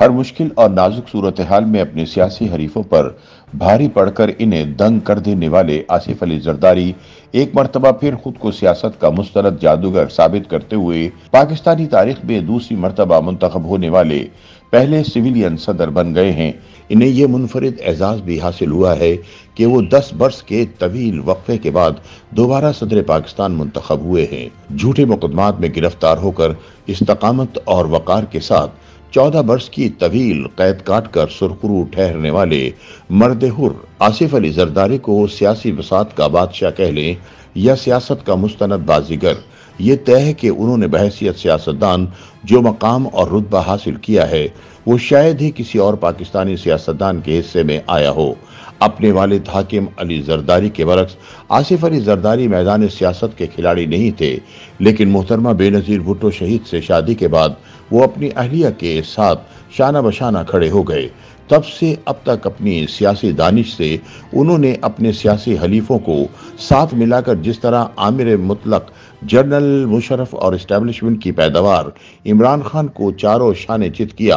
हर मुश्किल और नाजुक सूरत हाल में अपने सियासी हरीफों पर भारी पड़कर इन्हें दंग कर देने वाले आसिफ अली जरदारी एक मरतबा फिर खुद को सियासत का मुस्तरद जादूगर साबित करते हुए पाकिस्तानी तारीख में दूसरी मरतबा मुंतखब होने वाले पहले सिविलियन सदर बन गए हैं इन्हें यह मुनफरद एजाज़ भी हासिल हुआ है कि वो दस वर्ष के तवील वक्फे के बाद दोबारा सदर पाकिस्तान मुंतखब हुए हैं झूठे मुकदमात में गिरफ्तार होकर इस्तकामत और वक़ार के साथ चौदह वर्ष की तवील कैद काट कर सुरखरू ठहरने वाले मर्दहुर आसिफ अली जरदारी को सियासी बसात का बादशाह कह लें या सियासत का मुस्तंद बाजीगर ये तय है कि उन्होंने बहसीत सियासतदान जो मकाम और रुतबा हासिल किया है वो शायद ही किसी और पाकिस्तानी सियासतदान के हिस्से में आया हो अपने वाले हाकिम अली जरदारी के बरक्स आसिफ अली जरदारी मैदान सियासत के खिलाड़ी नहीं थे लेकिन मोहतरमा बेनज़ीर भुट्टो शहीद से शादी के बाद वो अपनी अहलिया के साथ शाना बशाना खड़े हो गए तब से अब तक अपनी सियासी दानिश से उन्होंने अपने सियासी हलीफों को साथ मिलाकर जिस तरह आमिर मुतलक जनरल मुशरफ और इस्टेब्लिशमेंट की पैदावार इमरान खान को चारों शान चित किया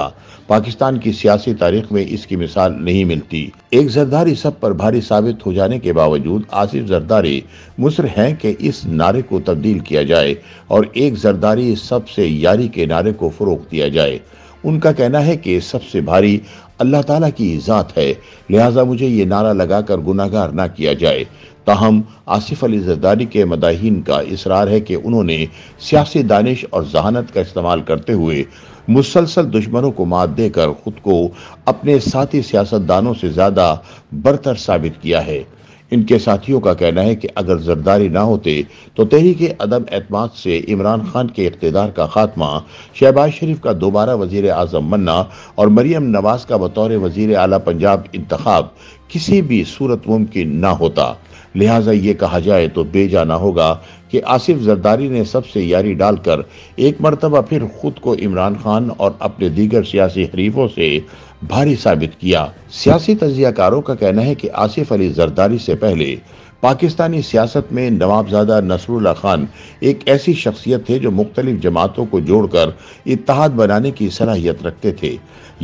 पाकिस्तान की सियासी तारीख में इसकी मिसाल नहीं मिलती एक जरदारी सब पर भारी साबित हो जाने के बावजूद आसिफ जरदारी मुसर हैं कि इस नारे को तब्दील किया जाए और एक जरदारी सब से यारी के नारे को फ़रोग दिया जाए उनका कहना है कि सबसे भारी अल्लाह ताला की ज़ात है लिहाजा मुझे ये नारा लगाकर गुनागार ना किया जाए ताहम आसिफ अली जरदारी के मदाहन का इसरार है कि उन्होंने सियासी दानिश और जहानत का इस्तेमाल करते हुए मुसलसल दुश्मनों को मात देकर खुद को अपने साथी सियासतदानों से ज़्यादा बरतर साबित किया है इनके साथियों का कहना है कि अगर जरदारी ना होते तो तहरीक अदम अतमाद से इमरान खान के इकतदार का खात्मा शहबाज शरीफ का दोबारा वजीर आजम बनना और मरीम नवाज का बतौर वजीर अला पंजाब इंतखब किसी भी सूरत मुमकिन ना होता लिहाजा ये कहा जाए तो बेजा ना होगा कि आसिफ जरदारी ने सबसे यारी डालकर एक मरतबा फिर खुद को इमरान खान और अपने दीगर सियासी हरीफों से भारी साबित किया सियासी तजियाकारों का कहना है कि आसिफ अली जरदारी से पहले पाकिस्तानी सियासत में नवाबजादा नसरुल्ला खान एक ऐसी शख्सियत थे जो मुख्तलिफ जमातों को जोड़कर इतिहाद बनाने की सलाहियत रखते थे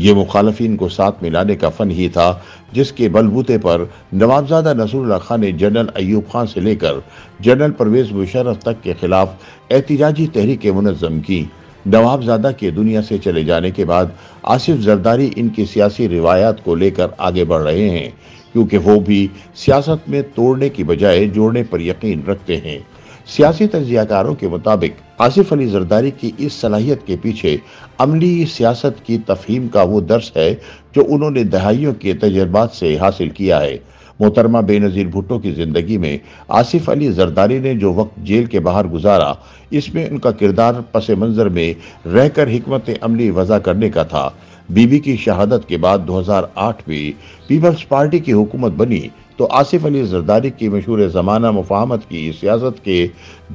ये मुखालफिन को साथ मिलाने का फ़न ही था जिसके बलबूते पर नवाबजादा नसरुल्ला खान ने जनरल अयूब खान से लेकर जनरल परवेज़ मुशरफ तक के खिलाफ एहतजाजी तहरीकें मनज़म कीं नवाबजादा के दुनिया से चले जाने के बाद आसिफ जरदारी इनकी सियासी रिवायात को लेकर आगे बढ़ रहे हैं क्योंकि वो भी सियासत में तोड़ने की बजाय जोड़ने पर यकीन रखते हैं सियासी तजियाकारों के मुताबिक आसिफ अली जरदारी की इस सलाहियत के पीछे अमली सियासत की तफहीम का वो दर्श है जो उन्होंने दहाइयों के तजर्बात से हासिल किया है मोहतरमा बेनज़ीर भुट्टो की ज़िंदगी में आसिफ अली जरदारी ने जो वक्त जेल के बाहर गुजारा इसमें उनका किरदार पस मंज़र में रहकर हमत अमली वजा करने का था बीबी की शहादत के बाद 2008 में पीपल्स पार्टी की हुकूमत बनी तो आसिफ अली जरदारी की मशहूर ज़माना मुफाहमत की सियासत के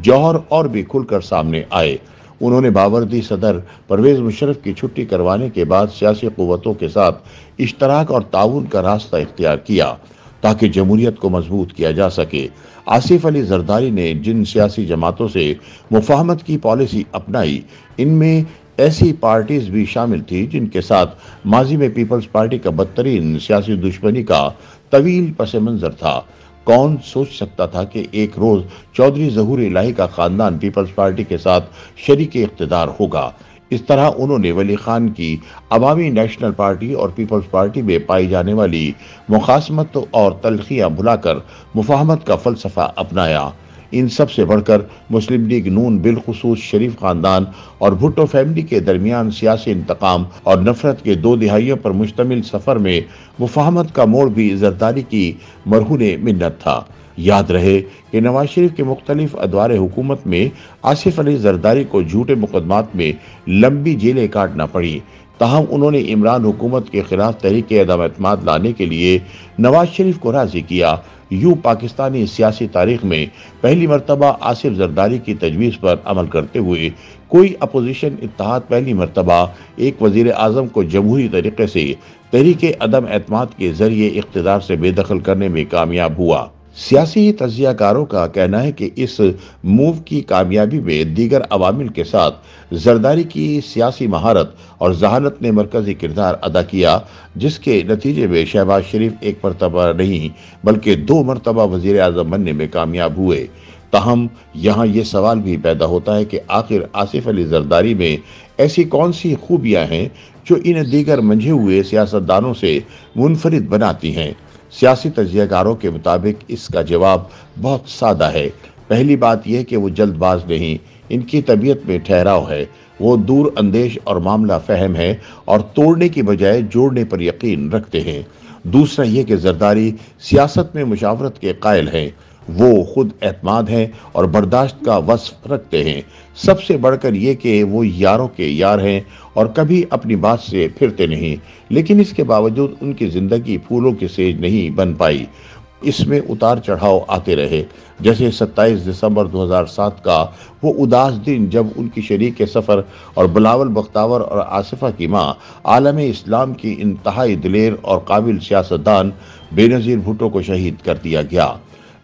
जौहर और भी खुलकर सामने आए उन्होंने बावरदी सदर परवेज़ मुशरफ की छुट्टी करवाने के बाद सियासी क़वतों के साथ इश्तराक और ताउन का रास्ता इख्तियार किया ताकि जमहूरियत को मजबूत किया जा सके आसिफ अली जरदारी ने जिन सियासी जमातों से मुफाहमत की पॉलिसी अपनाई इनमें ऐसी पार्टीज भी शामिल थी जिनके साथ माजी में पीपल्स पार्टी का बदतरीन सियासी दुश्मनी का तवील पस मंजर था कौन सोच सकता था कि एक रोज़ चौधरी जहूर इलाही का ख़ानदान पीपल्स पार्टी के साथ शरीक इकतदार होगा इस तरह उन्होंने वली खान की अवामी नेशनल पार्टी और पीपल्स पार्टी में पाई जाने वाली मुखासमत और तलखियाँ भुलाकर मुफाहमत का फलसफा अपनाया इन सब से बढ़कर मुस्लिम लीग नून बिलखसूस शरीफ खानदान और भुट्टो फैमिली के दरमियान सियासी इंतकाम और नफरत के दो दिहाइयों पर मुश्तमिल सफ़र में मुफाहमत का मोड़ भी जरदारी की मरहून मिन्नत था याद रहे कि नवाज शरीफ के मुख्तलिफ अदवार हुकूमत में आसिफ अली जरदारी को झूठे मुकदमात में लंबी जेलें काटना पड़ी ताहम उन्होंने इमरान हुकूमत के खिलाफ तहरीक अदम अतमाद लाने के लिए नवाज शरीफ को राजी किया यूँ पाकिस्तानी सियासी तारीख में पहली मरतबा आसिफ जरदारी की तजवीज़ पर अमल करते हुए कोई अपोजिशन इतिहाद पहली मरतबा एक वजीर अजम को जमहूरी तरीके से तहरीक अदम अतमाद के ज़रिए इकतदार से बेदखल करने में कामयाब हुआ सियासी तजिया कारों का कहना है कि इस मूव की कामयाबी में दीगर अवामिल के साथ जरदारी की सियासी महारत और जहानत ने मरकजी किरदार अदा किया जिसके नतीजे में शहबाज शरीफ एक मरतबा नहीं बल्कि दो मरतबा वजीर अजम बनने में कामयाब हुए ताहम यहाँ ये सवाल भी पैदा होता है कि आखिर आसिफ अली जरदारी में ऐसी कौन सी खूबियाँ हैं जो इन दीगर मंझे हुए सियासतदानों से मुनफरद बनाती हैं सियासी तजियाकारों के मुताबिक इसका जवाब बहुत सादा है पहली बात यह कि वो जल्दबाज नहीं इनकी तबीयत में ठहराव है वो दूर अंदेश और मामला फहम है और तोड़ने की बजाय जोड़ने पर यकीन रखते हैं दूसरा यह कि जरदारी सियासत में मुशावरत के कायल हैं वो खुद एतमाद हैं और बर्दाश्त का वसफ रखते हैं सबसे बढ़कर ये कि वो यारों के यार हैं और कभी अपनी बात से फिरते नहीं लेकिन इसके बावजूद उनकी ज़िंदगी फूलों की सेज नहीं बन पाई इसमें उतार चढ़ाव आते रहे जैसे 27 दिसंबर 2007 का वो उदास दिन जब उनकी शरीक सफ़र और बिलावल बख्तावर और आसिफा की माँ आलम इस्लाम की इंतहाई दिलेर और काबिल सियासतदान बेनज़ीर भुटो को शहीद कर दिया गया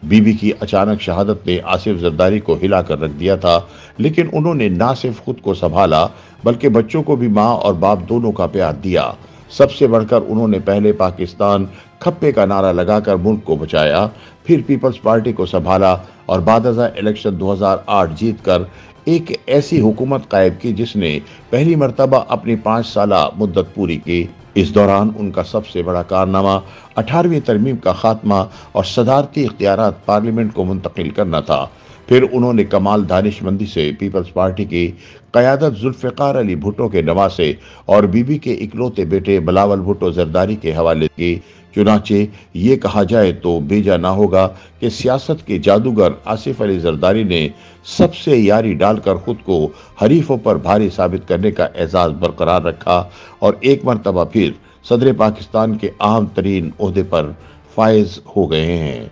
बीबी की अचानक शहादत ने आसिफ जरदारी को हिला कर रख दिया था लेकिन उन्होंने ना सिर्फ खुद को संभाला बल्कि बच्चों को भी माँ और बाप दोनों का प्यार दिया सबसे बढ़कर उन्होंने पहले पाकिस्तान खप्पे का नारा लगाकर मुल्क को बचाया फिर पीपल्स पार्टी को संभाला और बाद इलेक्शन 2008 जीतकर एक ऐसी हुकूमत कायम की जिसने पहली मरतबा अपनी पाँच साल मुद्दत पूरी की इस दौरान उनका सबसे बड़ा कारनामा अठारहवीं तरमीम का खात्मा और सदारती इख्तियार पार्लियामेंट को मुंतकिल करना था फिर उन्होंने कमाल दानिशमंदी से पीपल्स पार्टी की क़्यादत जुल्फ़ार अली भुटो के नवासे और बीबी के इकलौते बेटे बलावल भुटो जरदारी के हवाले की चुनाचे ये कहा जाए तो भेजा ना होगा कि सियासत के जादूगर आसिफ अली जरदारी ने सबसे यारी डालकर खुद को हरीफों पर भारी साबित करने का एजाज़ बरकरार रखा और एक मरतबा फिर सदर पाकिस्तान के अहम तरीन अहदे पर फायज हो गए हैं